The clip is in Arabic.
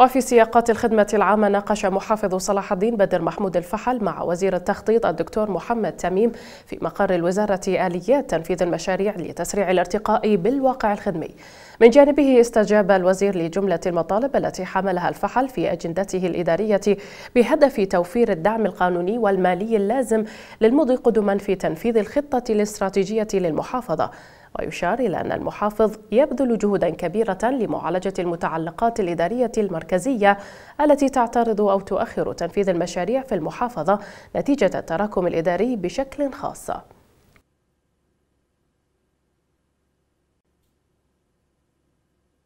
وفي سياقات الخدمة العامة ناقش محافظ صلاح الدين بدر محمود الفحل مع وزير التخطيط الدكتور محمد تميم في مقر الوزارة آليات تنفيذ المشاريع لتسريع الارتقاء بالواقع الخدمي من جانبه استجاب الوزير لجملة المطالب التي حملها الفحل في أجندته الإدارية بهدف توفير الدعم القانوني والمالي اللازم للمضي قدما في تنفيذ الخطة الاستراتيجية للمحافظة ويشار إلى أن المحافظ يبذل جهودا كبيرة لمعالجة المتعلقات الإدارية المركزية التي تعترض أو تؤخر تنفيذ المشاريع في المحافظة نتيجة التراكم الإداري بشكل خاص